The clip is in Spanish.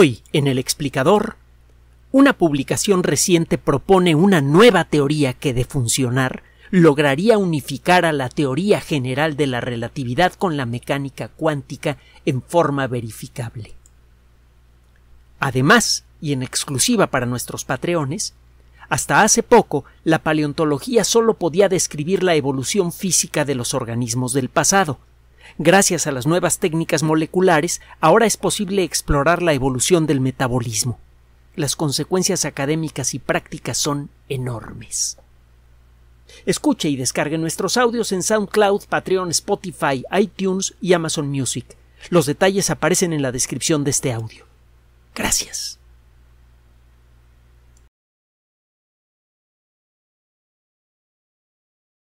Hoy, en el explicador, una publicación reciente propone una nueva teoría que, de funcionar, lograría unificar a la teoría general de la relatividad con la mecánica cuántica en forma verificable. Además, y en exclusiva para nuestros patreones, hasta hace poco la paleontología solo podía describir la evolución física de los organismos del pasado, Gracias a las nuevas técnicas moleculares, ahora es posible explorar la evolución del metabolismo. Las consecuencias académicas y prácticas son enormes. Escuche y descargue nuestros audios en SoundCloud, Patreon, Spotify, iTunes y Amazon Music. Los detalles aparecen en la descripción de este audio. Gracias.